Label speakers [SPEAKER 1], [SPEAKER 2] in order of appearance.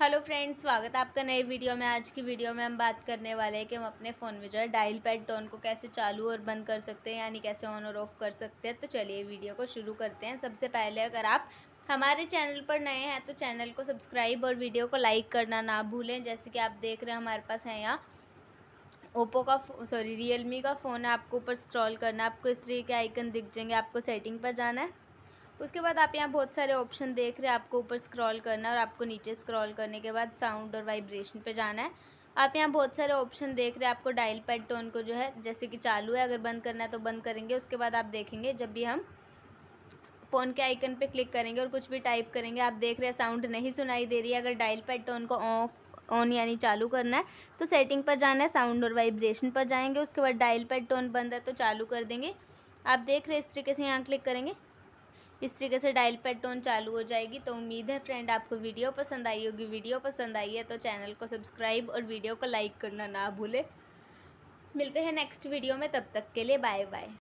[SPEAKER 1] hello friends स्वागत है आपका नए वीडियो में आज की वीडियो में हम बात करने वाले हैं कि हम अपने फ़ोन में जो है डायल पैड टोन को कैसे चालू और बंद कर सकते हैं यानी कैसे ऑन और ऑफ़ कर सकते हैं तो चलिए वीडियो को शुरू करते हैं सबसे पहले अगर आप हमारे चैनल पर नए हैं तो चैनल को सब्सक्राइब और वीडियो को लाइक करना ना भूलें जैसे कि आप देख रहे हैं हमारे पास है यहाँ ओप्पो का सॉरी रियलमी का फ़ोन है आपको ऊपर स्क्रॉल करना है आपको इस तरीके के आइकन दिख जाएंगे आपको सेटिंग पर जाना है उसके बाद आप यहाँ बहुत सारे ऑप्शन देख रहे हैं आपको ऊपर स्क्रॉल करना है और आपको नीचे स्क्रॉल करने के बाद साउंड और वाइब्रेशन पे जाना है आप यहाँ बहुत सारे ऑप्शन देख रहे हैं आपको डायल पैड टोन को जो है जैसे कि चालू है अगर बंद करना है तो बंद करेंगे उसके बाद आप देखेंगे जब भी हम फ़ोन के आइकन पर क्लिक करेंगे और कुछ भी टाइप करेंगे आप देख रहे हैं साउंड नहीं सुनाई दे रही है अगर डायल पैड टोन को ऑफ ऑन यानी चालू करना है तो सेटिंग पर जाना है साउंड और वाइब्रेशन पर जाएंगे उसके बाद डायल पैड टोन बंद है तो चालू कर देंगे आप देख रहे हैं इस तरीके से यहाँ क्लिक करेंगे इस तरीके से डायल टोन चालू हो जाएगी तो उम्मीद है फ्रेंड आपको वीडियो पसंद आई होगी वीडियो पसंद आई है तो चैनल को सब्सक्राइब और वीडियो को लाइक करना ना भूले मिलते हैं नेक्स्ट वीडियो में तब तक के लिए बाय बाय